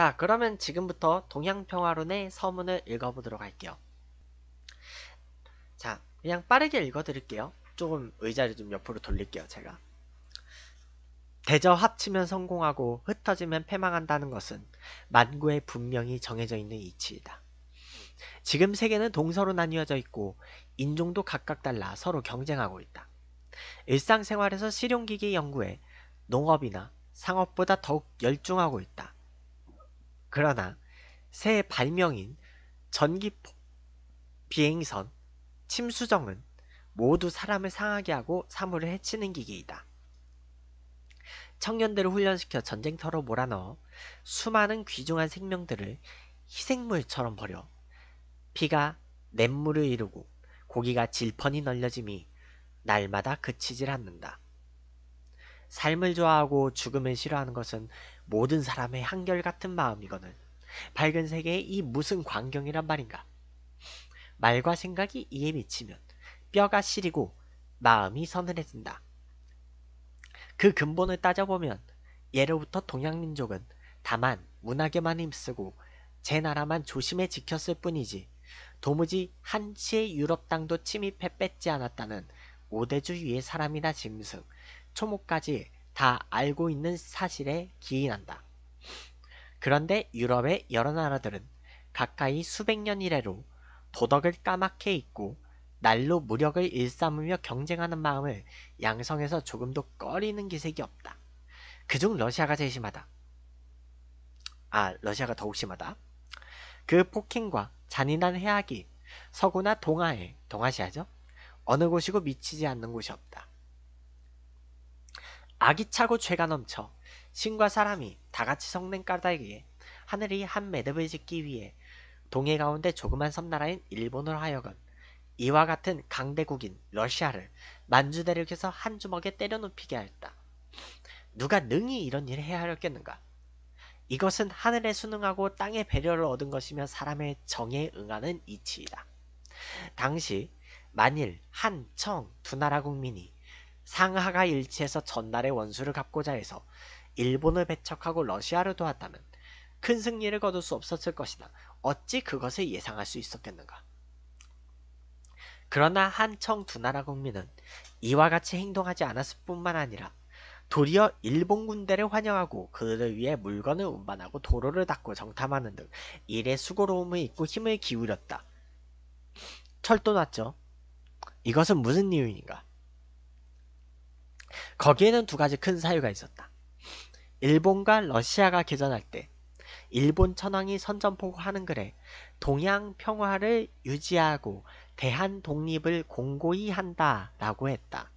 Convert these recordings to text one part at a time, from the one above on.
자, 그러면 지금부터 동양평화론의 서문을 읽어보도록 할게요. 자, 그냥 빠르게 읽어드릴게요. 조금 의자를 좀 옆으로 돌릴게요, 제가. 대저 합치면 성공하고 흩어지면 패망한다는 것은 만구에 분명히 정해져 있는 이치이다. 지금 세계는 동서로 나뉘어져 있고 인종도 각각 달라 서로 경쟁하고 있다. 일상생활에서 실용기기 연구에 농업이나 상업보다 더욱 열중하고 있다. 그러나 새 발명인 전기포 비행선 침수정은 모두 사람을 상하게 하고 사물을 해치는 기계이다. 청년들을 훈련시켜 전쟁터로 몰아넣어 수많은 귀중한 생명들을 희생물처럼 버려 피가 냇물을 이루고 고기가 질펀이 널려짐이 날마다 그치질 않는다. 삶을 좋아하고 죽음을 싫어하는 것은 모든 사람의 한결같은 마음이거늘 밝은 세계의 이 무슨 광경이란 말인가 말과 생각이 이에 미치면 뼈가 시리고 마음이 서늘해진다. 그 근본을 따져보면 예로부터 동양민족은 다만 문학에만 힘쓰고 제 나라만 조심해 지켰을 뿐이지 도무지 한치의 유럽 땅도 침입해 뺏지 않았다는 오대주위의 사람이나 짐승, 초목까지 다 알고 있는 사실에 기인한다. 그런데 유럽의 여러 나라들은 가까이 수백 년 이래로 도덕을 까맣게 잊고 날로 무력을 일삼으며 경쟁하는 마음을 양성해서 조금도 꺼리는 기색이 없다. 그중 러시아가 제일 심하다. 아, 러시아가 더욱 심하다. 그 폭행과 잔인한 해악이 서구나 동아에, 동아시아죠? 어느 곳이고 미치지 않는 곳이 없다. 악이 차고 죄가 넘쳐 신과 사람이 다같이 성낸 까닭에 하늘이 한 매듭을 짓기 위해 동해 가운데 조그만 섬나라인 일본으로 하여금 이와 같은 강대국인 러시아를 만주 대륙에서 한 주먹에 때려눕히게 하였다. 누가 능히 이런 일을 해야 하였겠는가 이것은 하늘에 순응하고 땅의 배려를 얻은 것이며 사람의 정에 응하는 이치이다. 당시 만일 한, 청 두 나라 국민이 상하가 일치해서 전날의 원수를 갚고자 해서 일본을 배척하고 러시아를 도왔다면 큰 승리를 거둘 수 없었을 것이다. 어찌 그것을 예상할 수 있었겠는가? 그러나 한청 두 나라 국민은 이와 같이 행동하지 않았을 뿐만 아니라 도리어 일본 군대를 환영하고 그들을 위해 물건을 운반하고 도로를 닦고 정탐하는 등 일에 수고로움을 입고 힘을 기울였다. 철도 났죠. 이것은 무슨 이유인가? 거기에는 두 가지 큰 사유가 있었다. 일본과 러시아가 개전할 때 일본 천황이 선전포고 하는 글에 동양 평화를 유지하고 대한 독립을 공고히 한다라고 했다.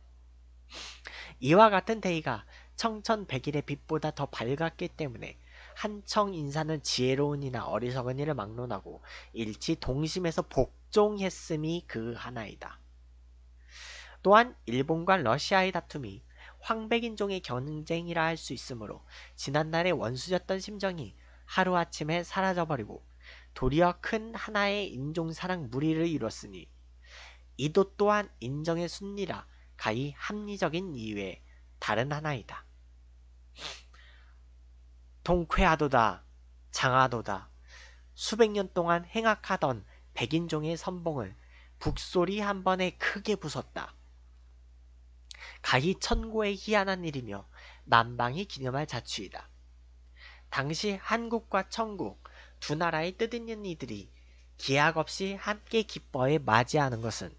이와 같은 대의가 청천백일의 빛보다 더 밝았기 때문에 한청 인사는 지혜로운 이나 어리석은 일을 막론하고 일치 동심에서 복종했음이 그 하나이다. 또한 일본과 러시아의 다툼이 황백인종의 경쟁이라 할 수 있으므로 지난날의 원수였던 심정이 하루아침에 사라져버리고 도리어 큰 하나의 인종사랑 무리를 이뤘으니 이도 또한 인정의 순리라 가히 합리적인 이외에 다른 하나이다. 통쾌하도다 장하도다 수백 년 동안 행악하던 백인종의 선봉을 북소리 한 번에 크게 부쉈다. 가히 천고의 희한한 일이며 만방이 기념할 자취이다. 당시 한국과 천국 두 나라의 뜻있는 이들이 기약 없이 함께 기뻐해 맞이하는 것은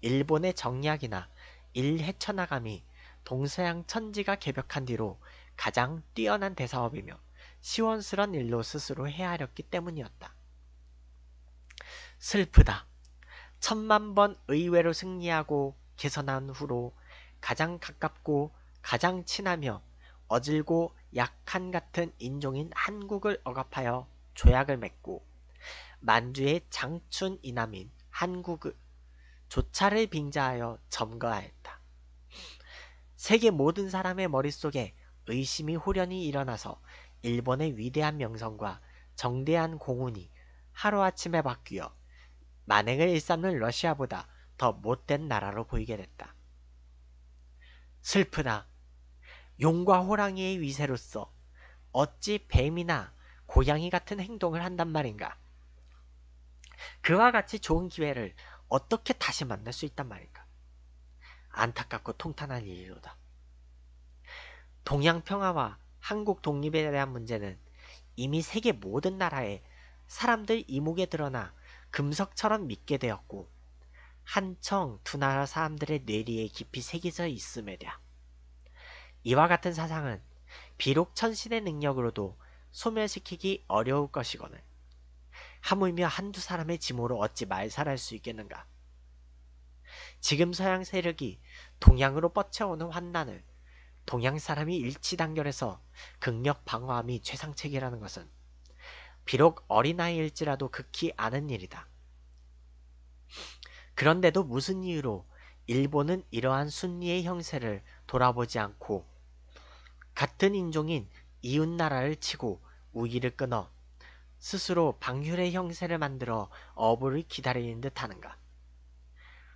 일본의 정약이나일해쳐나감이 동서양 천지가 개벽한 뒤로 가장 뛰어난 대사업이며 시원스런 일로 스스로 헤아렸기 때문이었다. 슬프다. 천만 번 의외로 승리하고 개선한 후로 가장 가깝고 가장 친하며 어질고 약한 같은 인종인 한국을 억압하여 조약을 맺고 만주의 장춘 이남인 한국을 조차를 빙자하여 점거하였다. 세계 모든 사람의 머릿속에 의심이 호련히 일어나서 일본의 위대한 명성과 정대한 공훈이 하루아침에 바뀌어 만행을 일삼는 러시아보다 더 못된 나라로 보이게 됐다. 슬프다 용과 호랑이의 위세로서 어찌 뱀이나 고양이 같은 행동을 한단 말인가. 그와 같이 좋은 기회를 어떻게 다시 만날 수 있단 말인가. 안타깝고 통탄한 일이로다. 동양 평화와 한국 독립에 대한 문제는 이미 세계 모든 나라의 사람들 이목에 드러나 금석처럼 믿게 되었고 한청 두 나라 사람들의 뇌리에 깊이 새겨져 있음에다. 이와 같은 사상은 비록 천신의 능력으로도 소멸시키기 어려울 것이거늘 하물며 한두 사람의 지모로 어찌 말살할 수 있겠는가. 지금 서양 세력이 동양으로 뻗쳐오는 환난을 동양 사람이 일치단결해서 극력 방어함이 최상책이라는 것은 비록 어린아이일지라도 극히 아는 일이다. 그런데도 무슨 이유로 일본은 이러한 순리의 형세를 돌아보지 않고 같은 인종인 이웃나라를 치고 우기를 끊어 스스로 방휼의 형세를 만들어 어부를 기다리는 듯 하는가.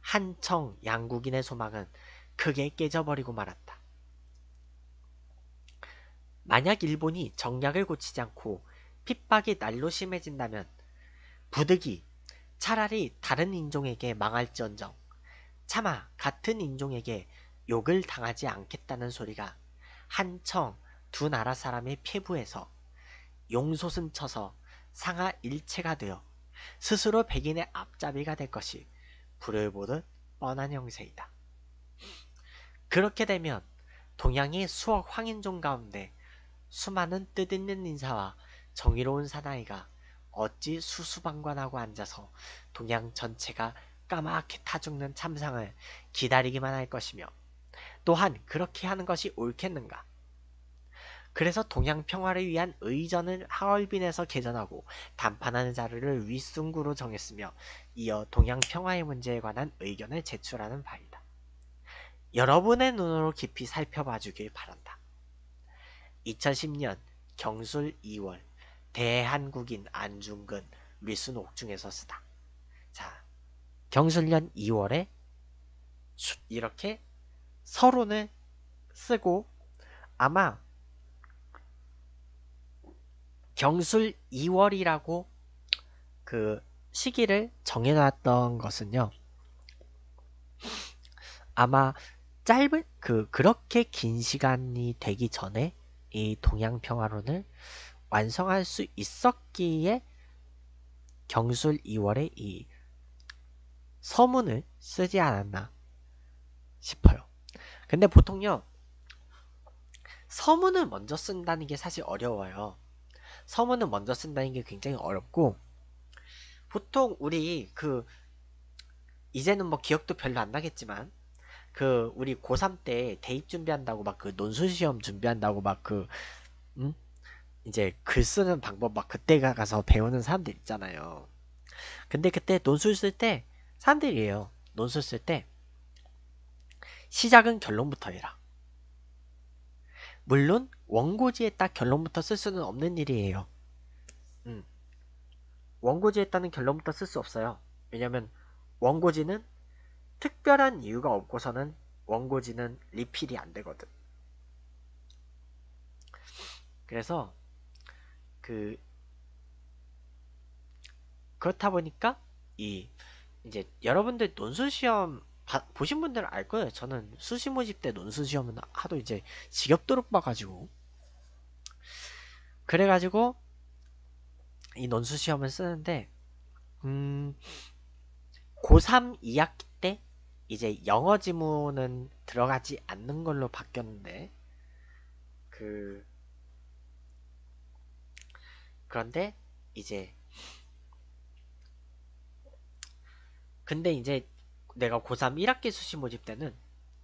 한청 양국인의 소망은 크게 깨져버리고 말았다. 만약 일본이 정략을 고치지 않고 핍박이 날로 심해진다면 부득이 차라리 다른 인종에게 망할지언정 차마 같은 인종에게 욕을 당하지 않겠다는 소리가 한청 두 나라 사람의 피부에서 용솟음 쳐서 상하 일체가 되어 스스로 백인의 앞잡이가 될 것이 불을 보듯 뻔한 형세이다. 그렇게 되면 동양의 수억 황인종 가운데 수많은 뜻있는 인사와 정의로운 사나이가 어찌 수수방관하고 앉아서 동양 전체가 까맣게 타죽는 참상을 기다리기만 할 것이며 또한 그렇게 하는 것이 옳겠는가? 그래서 동양 평화를 위한 의전을 하얼빈에서 개전하고 담판하는 자료를 위숭구로 정했으며 이어 동양 평화의 문제에 관한 의견을 제출하는 바이다. 여러분의 눈으로 깊이 살펴봐 주길 바란다. 2010년 경술 2월 대한국인 안중근 리순 옥중에서 쓰다. 자, 경술년 2월에 이렇게 서론을 쓰고 아마 경술 2월이라고 그 시기를 정해놨던 것은요. 아마 짧은 그 그렇게 긴 시간이 되기 전에 이 동양 평화론을 완성할 수 있었기에 경술 2월에 이 서문을 쓰지 않았나 싶어요. 근데 보통요, 서문을 먼저 쓴다는 게 사실 어려워요. 서문을 먼저 쓴다는 게 굉장히 어렵고, 보통 우리 그, 이제는 뭐 기억도 별로 안 나겠지만, 그, 우리 고3 때 대입 준비한다고 막 그 논술 시험 준비한다고 막 그, 응? 음? 이제 글 쓰는 방법 막 그때 가서 배우는 사람들 있잖아요. 근데 그때 논술 쓸 때 사람들이에요. 논술 쓸 때 시작은 결론부터 해라. 물론 원고지에 딱 결론부터 쓸 수는 없는 일이에요. 음. 원고지에 따른 결론부터 쓸 수 없어요. 왜냐면 원고지는 특별한 이유가 없고서는 원고지는 리필이 안 되거든. 그래서 그 그렇다 보니까 이 이제 여러분들 논술 시험 보신 분들은 알 거예요. 저는 수시 모집 때 논술 시험은 하도 이제 지겹도록 봐가지고 그래가지고 이 논술 시험을 쓰는데 음 고3 2학기 때 이제 영어 지문은 들어가지 않는 걸로 바뀌었는데 그 그런데 이제 근데 이제 내가 고3 1학기 수시 모집 때는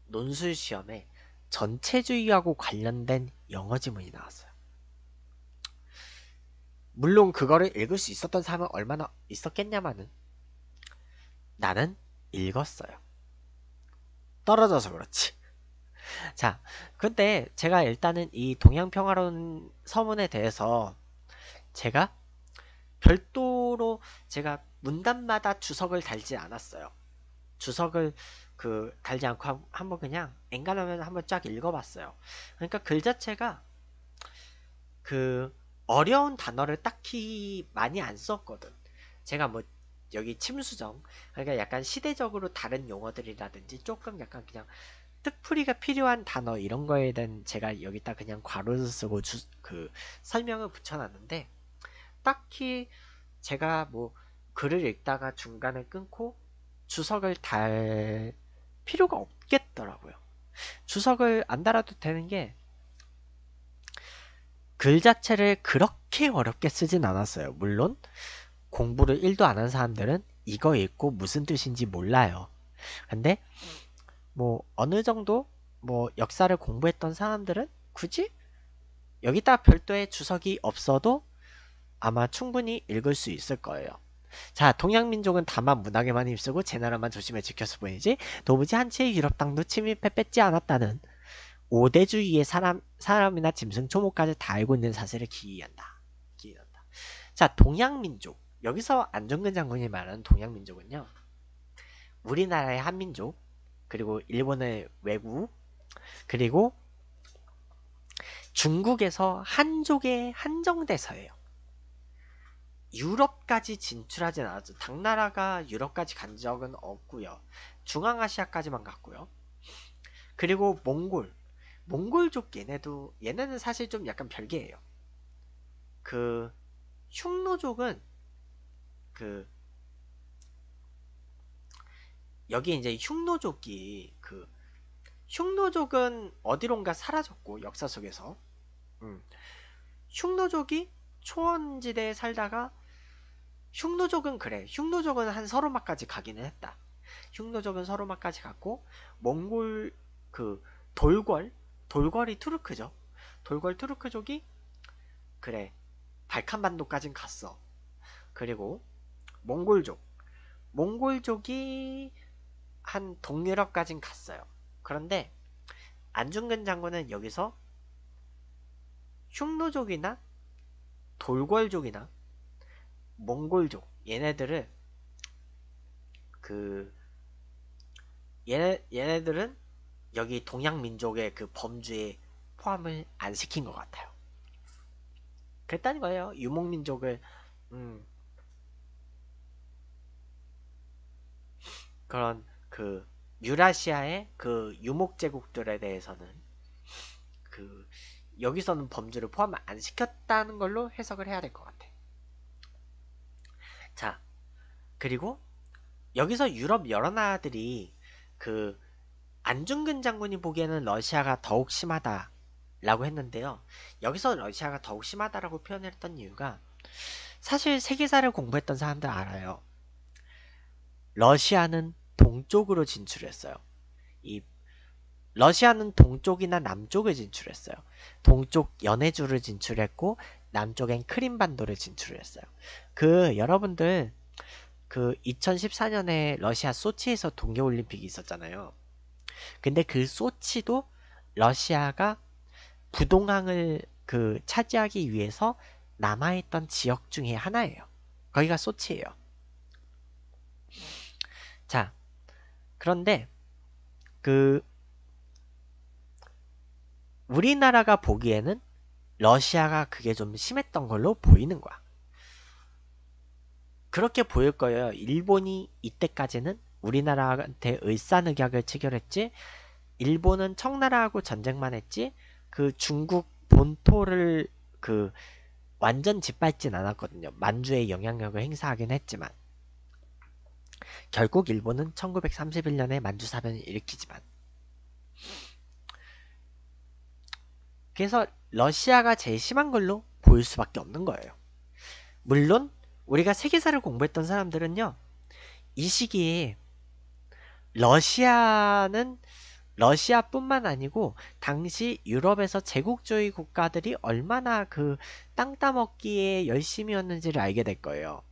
논술 시험에 전체주의하고 관련된 영어 지문이 나왔어요. 물론 그거를 읽을 수 있었던 사람은 얼마나 있었겠냐마는 나는 읽었어요. 떨어져서 그렇지. 자, 근데 제가 일단은 이 동양평화론 서문에 대해서 제가 별도로 제가 문단마다 주석을 달지 않았어요. 주석을 그 달지 않고 한번 그냥 앵간하면 한번 쫙 읽어봤어요. 그러니까 글 자체가 그 어려운 단어를 딱히 많이 안 썼거든. 제가 뭐 여기 침수정 그러니까 약간 시대적으로 다른 용어들이라든지 조금 약간 그냥 뜻풀이가 필요한 단어 이런 거에 대한 제가 여기다 그냥 괄호를 쓰고 주, 그 설명을 붙여놨는데 딱히 제가 뭐 글을 읽다가 중간에 끊고 주석을 달 필요가 없겠더라고요. 주석을 안 달아도 되는 게 글 자체를 그렇게 어렵게 쓰진 않았어요. 물론 공부를 1도 안 한 사람들은 이거 읽고 무슨 뜻인지 몰라요. 근데 뭐 어느 정도 뭐 역사를 공부했던 사람들은 굳이 여기다 별도의 주석이 없어도 아마 충분히 읽을 수 있을 거예요. 자, 동양민족은 다만 문학에만 힘쓰고 제 나라만 조심해 지켜서 보이지 도무지 한치의 유럽 땅도 침입해 뺏지 않았다는 오대주의의 사람, 사람이나 짐승, 초목까지 다 알고 있는 사실을 기이한다. 기이한다. 자, 동양민족. 여기서 안정근 장군이 말하는 동양민족은요. 우리나라의 한민족, 그리고 일본의 외구, 그리고 중국에서 한족에 한정돼서예요. 유럽까지 진출하진 않았죠. 당나라가 유럽까지 간 적은 없고요. 중앙아시아까지만 갔고요. 그리고 몽골. 몽골족 얘네도 얘네는 사실 좀 약간 별개예요. 그 흉노족은 그 여기 이제 흉노족이 그 흉노족은 어디론가 사라졌고 역사 속에서 음. 흉노족이 초원지대에 살다가 흉노족은 그래. 흉노족은 한 서로마까지 가기는 했다. 흉노족은 서로마까지 갔고 몽골 그 돌궐 돌궐이 투르크죠. 돌궐 투르크족이 그래 발칸반도까진 갔어. 그리고 몽골족 몽골족이 한 동유럽까진 갔어요. 그런데 안중근 장군은 여기서 흉노족이나 돌궐족이나 몽골족 얘네들을 그 얘네 얘네들은 여기 동양 민족의 그 범주에 포함을 안 시킨 것 같아요. 그랬다는 거예요. 유목 민족을 음, 그런 그 유라시아의 그 유목 제국들에 대해서는 그 여기서는 범주를 포함 안 시켰다는 걸로 해석을 해야 될 것 같아요. 자, 그리고 여기서 유럽 여러 나라들이 그 안중근 장군이 보기에는 러시아가 더욱 심하다 라고 했는데요. 여기서 러시아가 더욱 심하다라고 표현했던 이유가 사실 세계사를 공부했던 사람들 알아요. 러시아는 동쪽으로 진출했어요. 이 러시아는 동쪽이나 남쪽을 진출했어요. 동쪽 연해주를 진출했고 남쪽엔 크림반도를 진출했어요. 그 여러분들 그 2014년에 러시아 소치에서 동계올림픽이 있었잖아요. 근데 그 소치도 러시아가 부동항을 그 차지하기 위해서 남아있던 지역 중에 하나예요. 거기가 소치예요. 자, 그런데 그 우리나라가 보기에는 러시아가 그게 좀 심했던 걸로 보이는 거야. 그렇게 보일 거예요. 일본이 이때까지는 우리나라한테 을사늑약을 체결했지, 일본은 청나라하고 전쟁만 했지, 그 중국 본토를 그 완전 짓밟진 않았거든요. 만주의 영향력을 행사하긴 했지만. 결국 일본은 1931년에 만주사변을 일으키지만. 그래서 러시아가 제일 심한 걸로 보일 수밖에 없는 거예요. 물론 우리가 세계사를 공부했던 사람들은요. 이 시기에 러시아는 러시아뿐만 아니고 당시 유럽에서 제국주의 국가들이 얼마나 그땅 따먹기에 열심이었는지를 알게 될 거예요.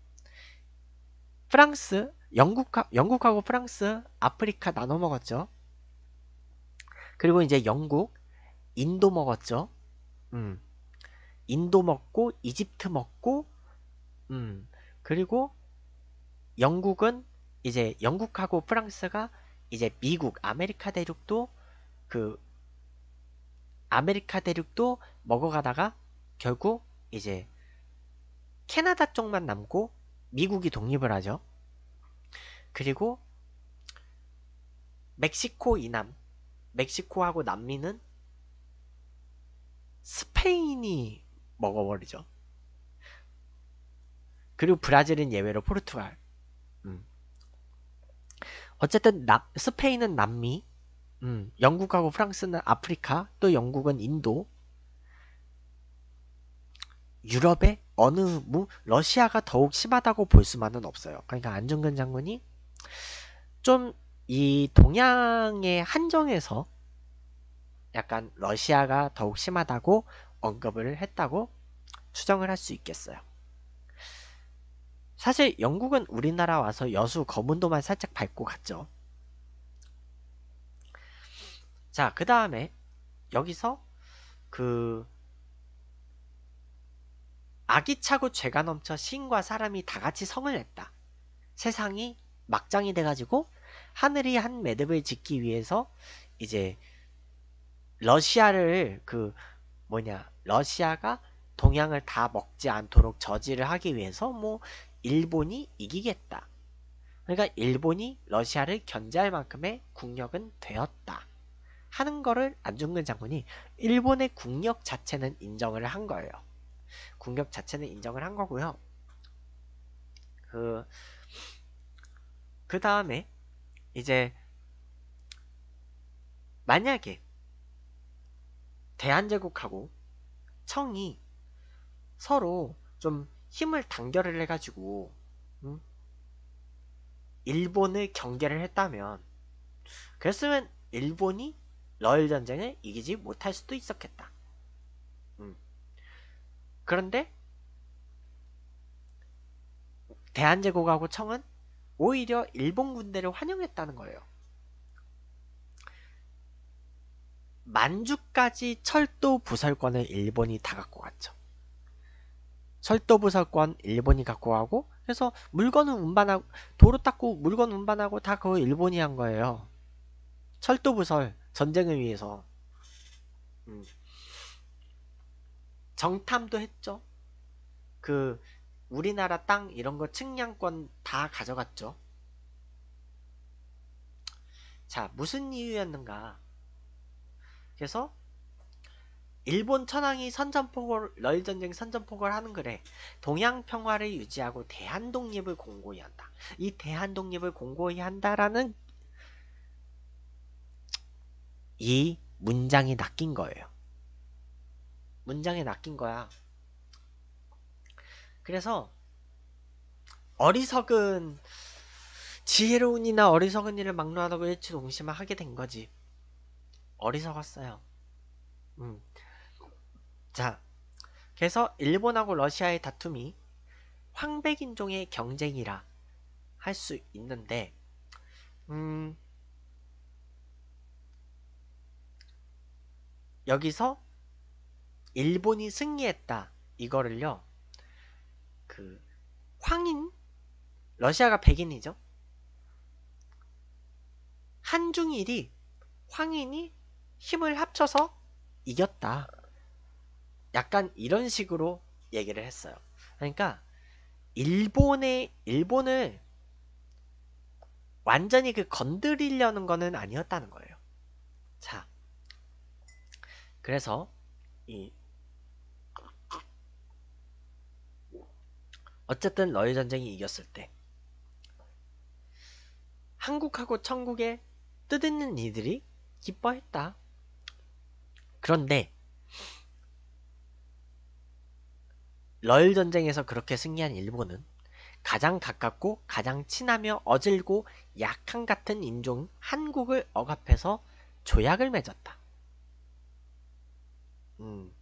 프랑스, 영국하, 영국하고 프랑스, 아프리카 나눠 먹었죠. 그리고 이제 영국, 인도 먹었죠. 음. 인도 먹고 이집트 먹고 음. 그리고 영국은 이제 영국하고 프랑스가 이제 미국 아메리카 대륙도 그 아메리카 대륙도 먹어가다가 결국 이제 캐나다 쪽만 남고 미국이 독립을 하죠. 그리고 멕시코 이남, 멕시코하고 남미는 스페인이 먹어버리죠. 그리고 브라질은 예외로 포르투갈. 음. 어쨌든 남, 스페인은 남미, 음, 영국하고 프랑스는 아프리카, 또 영국은 인도. 유럽의 어느 무 러시아가 더욱 심하다고 볼 수만은 없어요. 그러니까 안중근 장군이 좀 이 동양의 한정에서 약간 러시아가 더욱 심하다고 언급을 했다고 추정을 할 수 있겠어요. 사실 영국은 우리나라 와서 여수 거문도만 살짝 밟고 갔죠. 자, 그 다음에 여기서 그 아기차고 죄가 넘쳐 신과 사람이 다 같이 성을 냈다. 세상이 막장이 돼가지고 하늘이 한 매듭을 짓기 위해서 이제 러시아를 그 뭐냐 러시아가 동양을 다 먹지 않도록 저지를 하기 위해서 뭐 일본이 이기겠다. 그러니까 일본이 러시아를 견제할 만큼의 국력은 되었다. 하는 거를 안중근 장군이 일본의 국력 자체는 인정을 한 거예요. 국력 자체는 인정을 한 거고요. 그, 그 다음에 이제 만약에 대한제국하고 청이 서로 좀 힘을 단결을 해가지고 음? 일본을 경계를 했다면 그랬으면 일본이 러일 전쟁을 이기지 못할 수도 있었겠다. 음. 그런데 대한제국하고 청은 오히려 일본 군대를 환영했다는 거예요. 만주까지 철도 부설권을 일본이 다 갖고 갔죠. 철도부 사건 일본이 갖고 가고 그래서 물건은 운반하고 도로 닦고 물건 운반하고 다 그거 일본이 한 거예요. 철도부설 전쟁을 위해서 음. 정탐도 했죠. 그 우리나라 땅 이런 거 측량권 다 가져갔죠. 자 무슨 이유였는가? 그래서 일본 천황이 선전포고를 러 전쟁 선전포고를 하는 글에 동양 평화를 유지하고 대한 독립을 공고히 한다. 이 대한 독립을 공고히 한다라는 이 문장이 낚인 거예요. 문장에 낚인 거야. 그래서 어리석은 지혜로운 이나 어리석은 일을 막론하다고 일치 동심을 하게 된 거지. 어리석었어요. 음. 자, 그래서 일본하고 러시아의 다툼이 황백인종의 경쟁이라 할 수 있는데 음, 여기서 일본이 승리했다 이거를요 그 황인 러시아가 백인이죠 한중일이 황인이 힘을 합쳐서 이겼다 약간 이런 식으로 얘기를 했어요. 그러니까 일본의 일본을 완전히 그 건드리려는 거는 아니었다는 거예요. 자, 그래서 이 어쨌든 러일 전쟁이 이겼을 때 한국하고 천국에 뜻있는 이들이 기뻐했다. 그런데 러일 전쟁에서 그렇게 승리한 일본은 가장 가깝고 가장 친하며 어질고 약한 같은 인종 한국을 억압해서 조약을 맺었다. 음.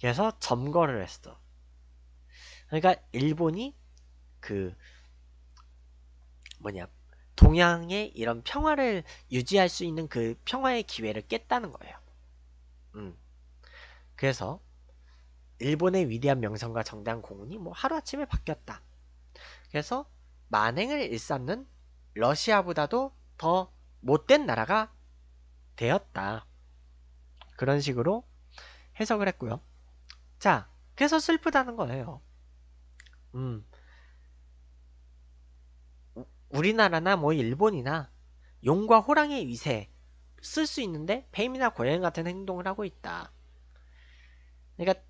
그래서 점거를 했어. 그러니까 일본이 그 뭐냐 동양의 이런 평화를 유지할 수 있는 그 평화의 기회를 깼다는 거예요. 음. 그래서 일본의 위대한 명성과 정당 공훈이 뭐 하루아침에 바뀌었다. 그래서 만행을 일삼는 러시아보다도 더 못된 나라가 되었다. 그런 식으로 해석을 했고요. 자, 그래서 슬프다는 거예요. 음. 우리나라나 뭐 일본이나 용과 호랑이의 위세 쓸 수 있는데 뱀이나 고양이 같은 행동을 하고 있다. 그러니까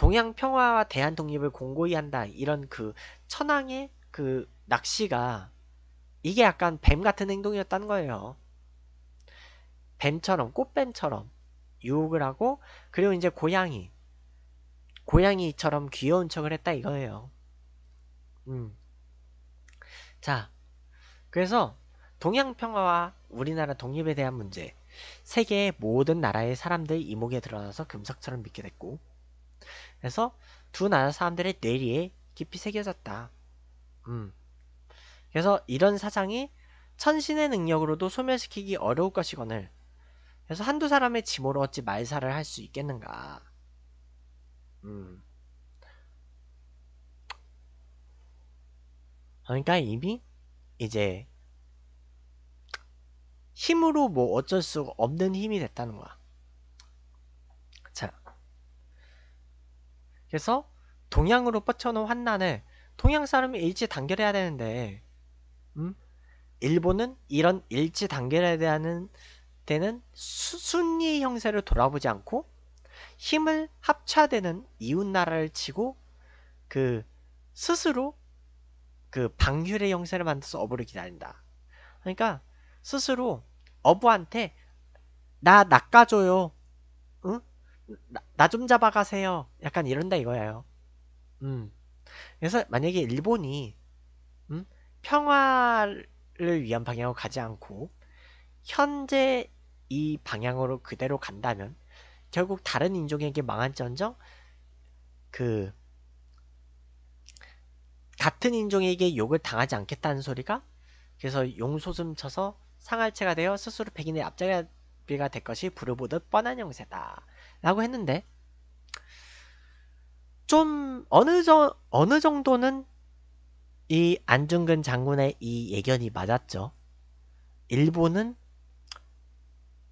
동양 평화와 대한 독립을 공고히 한다 이런 그 천황의 그 낚시가 이게 약간 뱀 같은 행동이었단 거예요. 뱀처럼 꽃뱀처럼 유혹을 하고 그리고 이제 고양이 고양이처럼 귀여운 척을 했다 이거예요. 음. 자, 그래서 동양 평화와 우리나라 독립에 대한 문제 세계의 모든 나라의 사람들 이목에 드러나서 금석처럼 믿게 됐고 그래서 두 나라 사람들의 내리에 깊이 새겨졌다. 음. 그래서 이런 사상이 천신의 능력으로도 소멸시키기 어려울 것이거늘. 그래서 한두 사람의 지모로 어찌 말살을 할 수 있겠는가. 음. 그러니까 이미 이제 힘으로 뭐 어쩔 수 없는 힘이 됐다는 거야. 그래서 동양으로 뻗쳐놓은 환난을 동양 사람이 일치 단결해야 되는데 음? 일본은 이런 일치 단결에 대한 때는 순리 형세를 돌아보지 않고 힘을 합쳐되는 이웃 나라를 치고 그 스스로 그 방휼의 형세를 만들어서 어부를 기다린다. 그러니까 스스로 어부한테 나 낚아줘요 나좀 잡아가세요. 약간 이런다 이거예요. 음. 그래서 만약에 일본이 음? 평화를 위한 방향으로 가지 않고 현재 이 방향으로 그대로 간다면 결국 다른 인종에게 망한언정그 같은 인종에게 욕을 당하지 않겠다는 소리가 그래서 용소숨 쳐서 상할체가 되어 스스로 백인의 앞자리가 될 것이 부르보듯 뻔한 형세다. 라고 했는데 좀 어느, 저, 어느 정도는 이 안중근 장군의 이 예견이 맞았죠. 일본은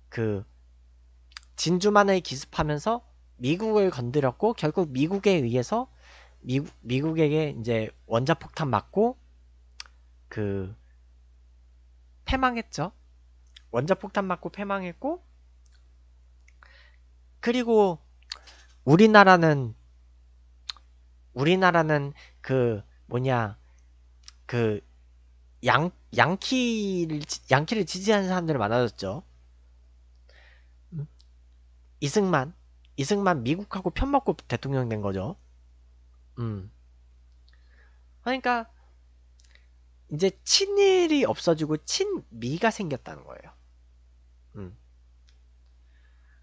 그 진주만을 기습하면서 미국을 건드렸고 결국 미국에 의해서 미국, 미국에게 이제 원자폭탄 맞고 그 패망했죠. 원자폭탄 맞고 패망했고 그리고 우리나라는 우리나라는 그 뭐냐 그 양, 양키를 양키를 지지하는 사람들이 많아졌죠. 음? 이승만 이승만 미국하고 편먹고 대통령 된 거죠. 음. 그러니까 이제 친일이 없어지고 친미가 생겼다는 거예요.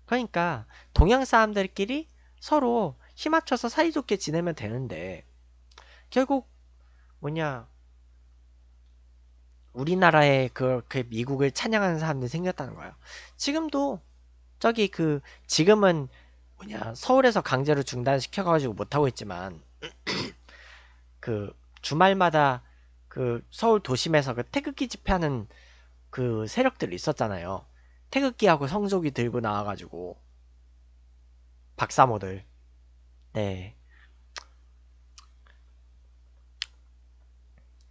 그러니까 동양 사람들끼리 서로 힘합쳐서 사이좋게 지내면 되는데 결국 뭐냐 우리나라에 그렇 그 미국을 찬양하는 사람들이 생겼다는 거예요. 지금도 저기 그 지금은 뭐냐 서울에서 강제로 중단시켜가지고 못하고 있지만 그 주말마다 그 서울 도심에서 그 태극기 집회하는 그 세력들이 있었잖아요. 태극기하고 성조기 들고 나와가지고 박사모들 네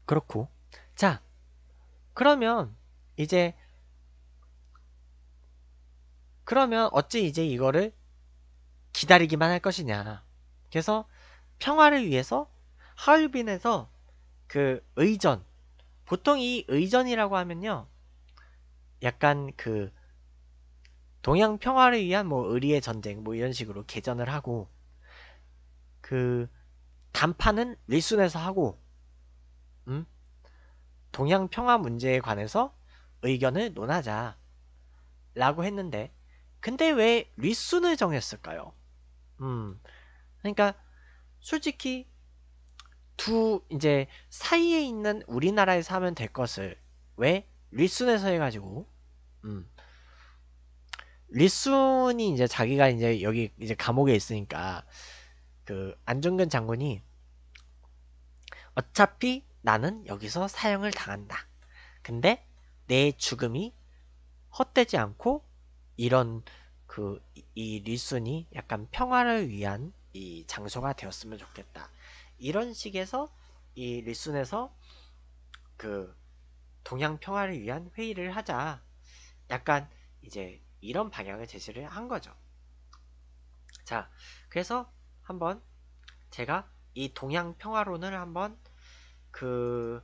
그렇고 자 그러면 이제 그러면 어찌 이제 이거를 기다리기만 할 것이냐 그래서 평화를 위해서 하얼빈에서 그 의전 보통 이 의전이라고 하면요 약간 그 동양 평화를 위한 뭐 의리의 전쟁 뭐 이런 식으로 개전을 하고 그 단판은 리순에서 하고 음? 동양 평화 문제에 관해서 의견을 논하자 라고 했는데 근데 왜 리순을 정했을까요? 음 그러니까 솔직히 두 이제 사이에 있는 우리나라에서 하면 될 것을 왜 리순에서 해가지고 음 리순이 이제 자기가 이제 여기 이제 감옥에 있으니까 그 안중근 장군이 어차피 나는 여기서 사형을 당한다. 근데 내 죽음이 헛되지 않고 이런 그 이 리순이 약간 평화를 위한 이 장소가 되었으면 좋겠다. 이런 식에서 이 리순에서 그 동양 평화를 위한 회의를 하자. 약간 이제 이런 방향을 제시를 한 거죠. 자, 그래서 한번 제가 이 동양 평화론을 한번 그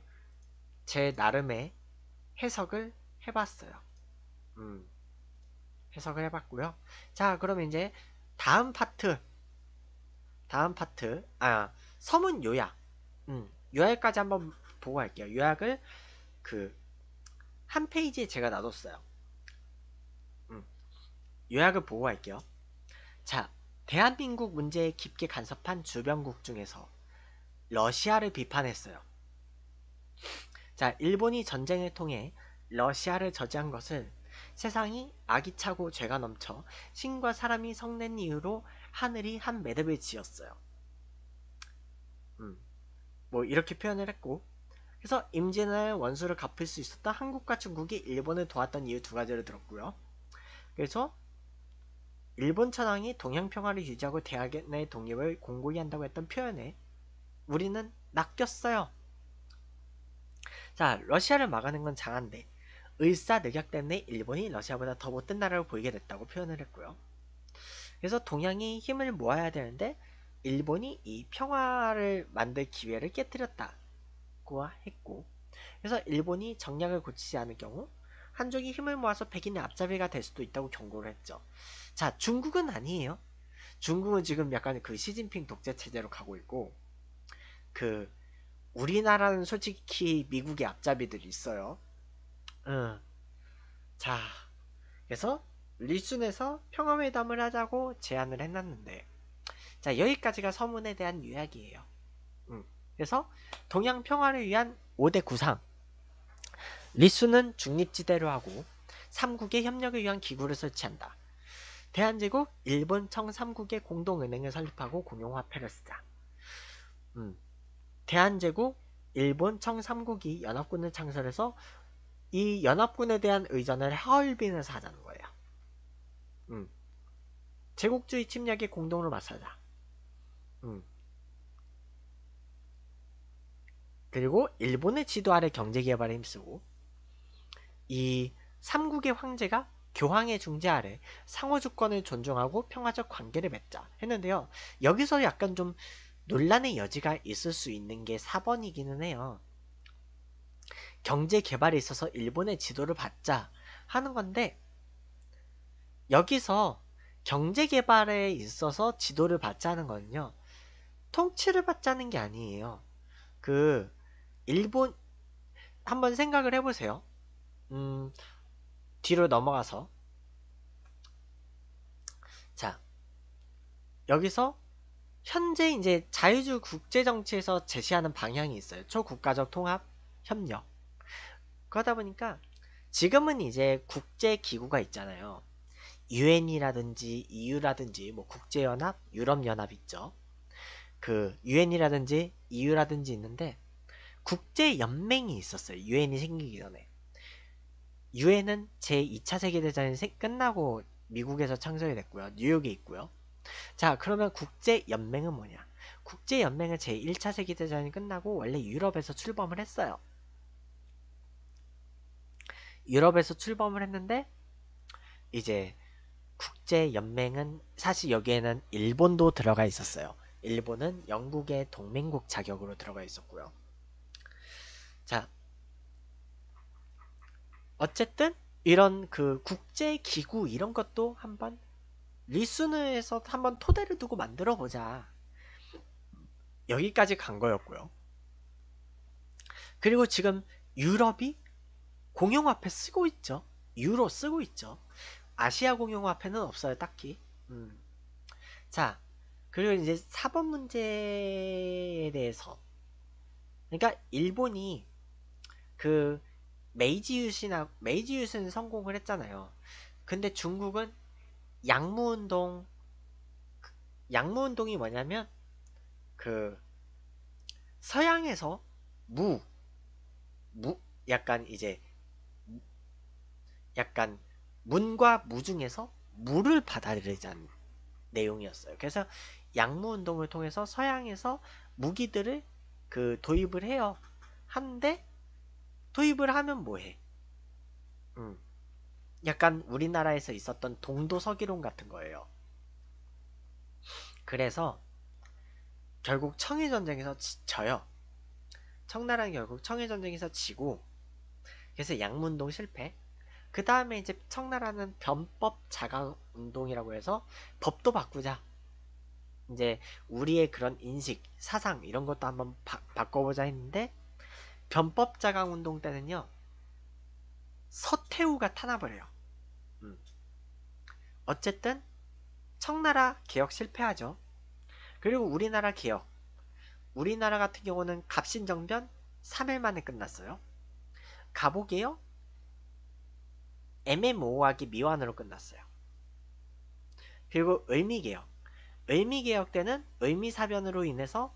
제 나름의 해석을 해봤어요. 음, 해석을 해봤고요. 자, 그럼 이제 다음 파트, 다음 파트, 아 서문 요약, 음, 요약까지 한번 보고 갈게요. 요약을 그 한 페이지에 제가 놔뒀어요. 요약을 보고할게요. 자, 대한민국 문제에 깊게 간섭한 주변국 중에서 러시아를 비판했어요. 자, 일본이 전쟁을 통해 러시아를 저지한 것은 세상이 악이 차고 죄가 넘쳐 신과 사람이 성낸 이유로 하늘이 한 매듭을 지었어요. 음, 뭐 이렇게 표현을 했고 그래서 임진왜란의 원수를 갚을 수 있었던 한국과 중국이 일본을 도왔던 이유 두 가지를 들었고요. 그래서 일본 천황이 동양 평화를 유지하고 대학의 독립을 공고히 한다고 했던 표현에 우리는 낚였어요. 자, 러시아를 막아낸 건 장한데 을사늑약 때문에 일본이 러시아보다 더 못된 나라로 보이게 됐다고 표현을 했고요. 그래서 동양이 힘을 모아야 되는데 일본이 이 평화를 만들 기회를 깨뜨렸다고 했고 그래서 일본이 정략을 고치지 않을 경우 한족이 힘을 모아서 백인의 앞잡이가 될 수도 있다고 경고를 했죠. 자, 중국은 아니에요. 중국은 지금 약간 그 시진핑 독재 체제로 가고 있고 그 우리나라는 솔직히 미국의 앞잡이들이 있어요. 응. 자, 그래서 리순에서 평화회담을 하자고 제안을 해놨는데 자 여기까지가 서문에 대한 요약이에요. 음. 그래서 동양 평화를 위한 5대 구상 리순은 중립지대로 하고 3국의 협력을 위한 기구를 설치한다. 대한제국 일본 청삼국의 공동은행을 설립하고 공용화폐를 쓰자. 음, 대한제국 일본 청삼국이 연합군을 창설해서 이 연합군에 대한 의전을 하얼빈에서 하자는 거예요. 음, 제국주의 침략의 공동으로 맞서자. 음. 그리고 일본의 지도 아래 경제개발에 힘쓰고 이3국의 황제가 교황의 중재 아래 상호 주권을 존중하고 평화적 관계를 맺자 했는데요. 여기서 약간 좀 논란의 여지가 있을 수 있는 게 4번이기는 해요. 경제 개발에 있어서 일본의 지도를 받자 하는 건데 여기서 경제 개발에 있어서 지도를 받자는 건요. 통치를 받자는 게 아니에요. 그 일본 한번 생각을 해보세요. 음, 뒤로 넘어가서 자 여기서 현재 이제 자유주 국제정치에서 제시하는 방향이 있어요. 초국가적 통합 협력. 그러다 보니까 지금은 이제 국제기구가 있잖아요. 유엔이라든지 EU라든지 뭐 국제연합, 유럽연합 있죠. 그 유엔이라든지 EU라든지 있는데 국제연맹이 있었어요. 유엔이 생기기 전에. 유엔은 제2차 세계대전이 끝나고 미국에서 창설이 됐고요. 뉴욕에 있고요. 자 그러면 국제연맹은 뭐냐? 국제연맹은 제1차 세계대전이 끝나고 원래 유럽에서 출범을 했어요. 유럽에서 출범을 했는데 이제 국제연맹은 사실 여기에는 일본도 들어가 있었어요. 일본은 영국의 동맹국 자격으로 들어가 있었고요. 자, 어쨌든 이런 그 국제 기구 이런 것도 한번 리스너에서 한번 토대를 두고 만들어 보자. 여기까지 간 거였고요. 그리고 지금 유럽이 공용화폐 쓰고 있죠. 유로 쓰고 있죠. 아시아 공용화폐는 없어요, 딱히. 음. 자, 그리고 이제 4번 문제에 대해서. 그러니까 일본이 그 메이지유신 메이지윷은 성공을 했잖아요. 근데 중국은 양무운동 양무운동이 뭐냐면 그 서양에서 무, 무 약간 이제 약간 문과 무 중에서 무를 받아들이자는 내용이었어요. 그래서 양무운동을 통해서 서양에서 무기들을 그 도입을 해요. 한데 도입을 하면 뭐해? 음. 약간 우리나라에서 있었던 동도서기론 같은 거예요. 그래서 결국 청해전쟁에서 지쳐요 청나라는 결국 청해전쟁에서 지고 그래서 양문동 실패 그 다음에 이제 청나라는 변법 자강운동이라고 해서 법도 바꾸자 이제 우리의 그런 인식, 사상 이런 것도 한번 바, 꿔보자 했는데 변법자강운동 때는요. 서태후가 탄압을 해요. 음. 어쨌든 청나라 개혁 실패하죠. 그리고 우리나라 개혁. 우리나라 같은 경우는 갑신정변 3일 만에 끝났어요. 가보게요. 애매모호하게 미완으로 끝났어요. 그리고 의미개혁. 의미개혁 때는 의미사변으로 인해서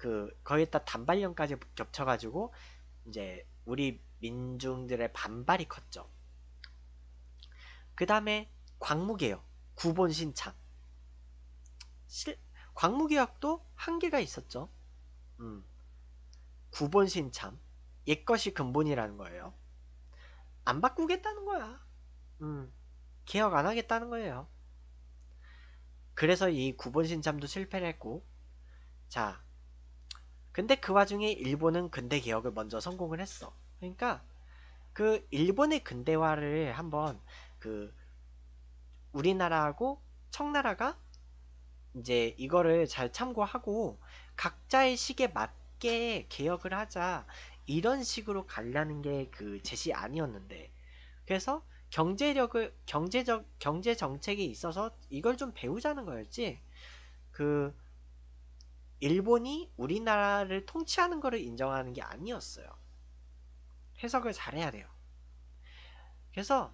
그 거기다 단발령까지 겹쳐가지고 이제 우리 민중들의 반발이 컸죠. 그 다음에 광무개혁, 구본 신창. 실 광무개혁도 한계가 있었죠. 음. 구본 신참, 옛 것이 근본이라는 거예요. 안 바꾸겠다는 거야. 음. 개혁 안 하겠다는 거예요. 그래서 이 구본 신참도 실패를 했고, 자, 근데 그 와중에 일본은 근대 개혁을 먼저 성공을 했어. 그러니까 그 일본의 근대화를 한번 그 우리나라하고 청나라가 이제 이거를 잘 참고하고 각자의 시기에 맞게 개혁을 하자 이런 식으로 가려는 게 그 제시 아니었는데 그래서 경제력을 경제적 경제 정책에 있어서 이걸 좀 배우자는 거였지 그 일본이 우리나라를 통치하는 것을 인정하는 게 아니었어요. 해석을 잘해야 돼요. 그래서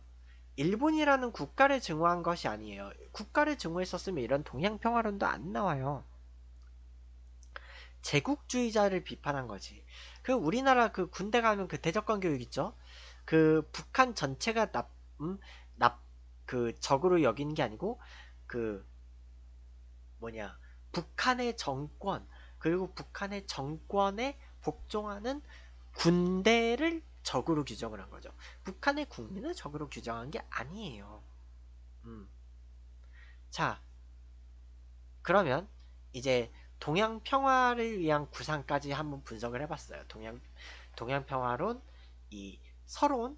일본이라는 국가를 증오한 것이 아니에요. 국가를 증오했었으면 이런 동양 평화론도 안 나와요. 제국주의자를 비판한 거지. 그 우리나라 그 군대 가면 그 대적관 교육 있죠? 그 북한 전체가 납, 음, 납, 그 적으로 여기는 게 아니고 그 뭐냐 북한의 정권 그리고 북한의 정권에 복종하는 군대를 적으로 규정을 한 거죠. 북한의 국민을 적으로 규정한 게 아니에요. 음. 자, 그러면 이제 동양 평화를 위한 구상까지 한번 분석을 해봤어요. 동양 동양 평화론 이 서론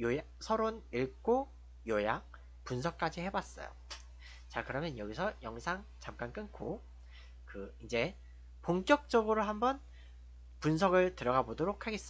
요약 서론 읽고 요약 분석까지 해봤어요. 자, 그러면 여기서 영상 잠깐 끊고 그 이제 본격적으로 한번 분석을 들어가 보도록 하겠습니다.